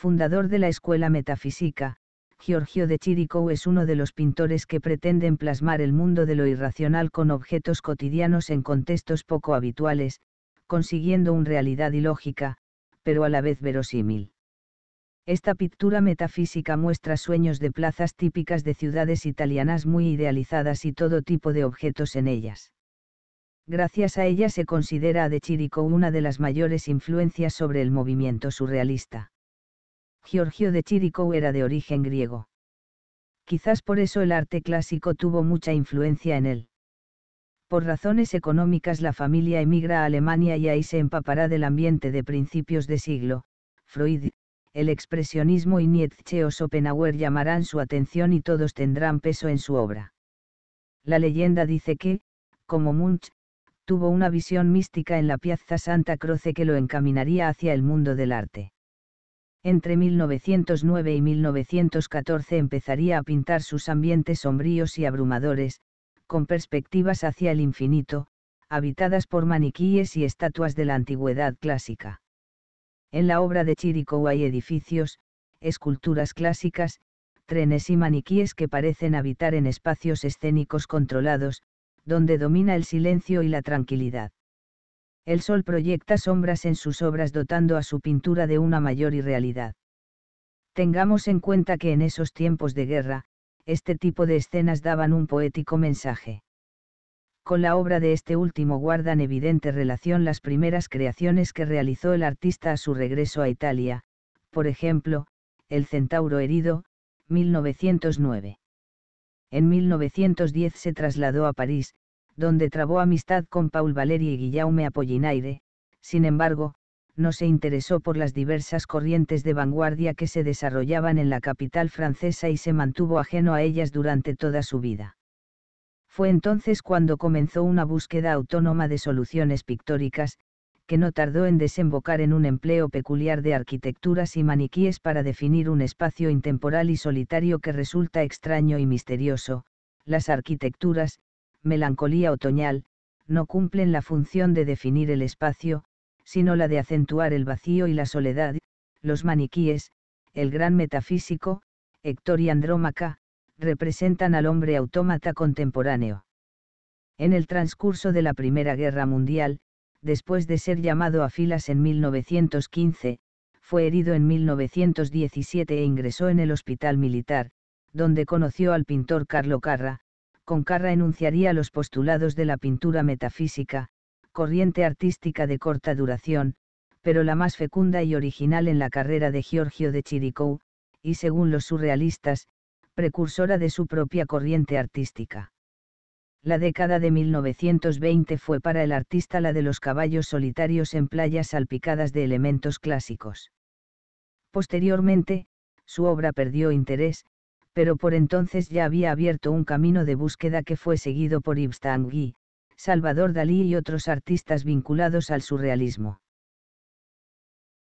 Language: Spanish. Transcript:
fundador de la escuela metafísica, Giorgio de Chirico es uno de los pintores que pretenden plasmar el mundo de lo irracional con objetos cotidianos en contextos poco habituales, consiguiendo un realidad ilógica, pero a la vez verosímil. Esta pintura metafísica muestra sueños de plazas típicas de ciudades italianas muy idealizadas y todo tipo de objetos en ellas. Gracias a ella se considera a De Chirico una de las mayores influencias sobre el movimiento surrealista. Giorgio de Chirico era de origen griego. Quizás por eso el arte clásico tuvo mucha influencia en él. Por razones económicas la familia emigra a Alemania y ahí se empapará del ambiente de principios de siglo. Freud, el expresionismo y Nietzsche o Schopenhauer llamarán su atención y todos tendrán peso en su obra. La leyenda dice que, como Munch, tuvo una visión mística en la Piazza Santa Croce que lo encaminaría hacia el mundo del arte. Entre 1909 y 1914 empezaría a pintar sus ambientes sombríos y abrumadores, con perspectivas hacia el infinito, habitadas por maniquíes y estatuas de la antigüedad clásica. En la obra de Chirico hay edificios, esculturas clásicas, trenes y maniquíes que parecen habitar en espacios escénicos controlados, donde domina el silencio y la tranquilidad el sol proyecta sombras en sus obras dotando a su pintura de una mayor irrealidad. Tengamos en cuenta que en esos tiempos de guerra, este tipo de escenas daban un poético mensaje. Con la obra de este último guardan evidente relación las primeras creaciones que realizó el artista a su regreso a Italia, por ejemplo, El Centauro Herido, 1909. En 1910 se trasladó a París, donde trabó amistad con Paul Valéry y Guillaume Apollinaire, sin embargo, no se interesó por las diversas corrientes de vanguardia que se desarrollaban en la capital francesa y se mantuvo ajeno a ellas durante toda su vida. Fue entonces cuando comenzó una búsqueda autónoma de soluciones pictóricas, que no tardó en desembocar en un empleo peculiar de arquitecturas y maniquíes para definir un espacio intemporal y solitario que resulta extraño y misterioso, las arquitecturas, melancolía otoñal, no cumplen la función de definir el espacio, sino la de acentuar el vacío y la soledad, los maniquíes, el gran metafísico, Héctor y Andrómaca, representan al hombre autómata contemporáneo. En el transcurso de la Primera Guerra Mundial, después de ser llamado a filas en 1915, fue herido en 1917 e ingresó en el hospital militar, donde conoció al pintor Carlo Carra, Concarra enunciaría los postulados de la pintura metafísica, corriente artística de corta duración, pero la más fecunda y original en la carrera de Giorgio de Chiricou, y según los surrealistas, precursora de su propia corriente artística. La década de 1920 fue para el artista la de los caballos solitarios en playas salpicadas de elementos clásicos. Posteriormente, su obra perdió interés, pero por entonces ya había abierto un camino de búsqueda que fue seguido por Ibstangui, Salvador Dalí y otros artistas vinculados al surrealismo.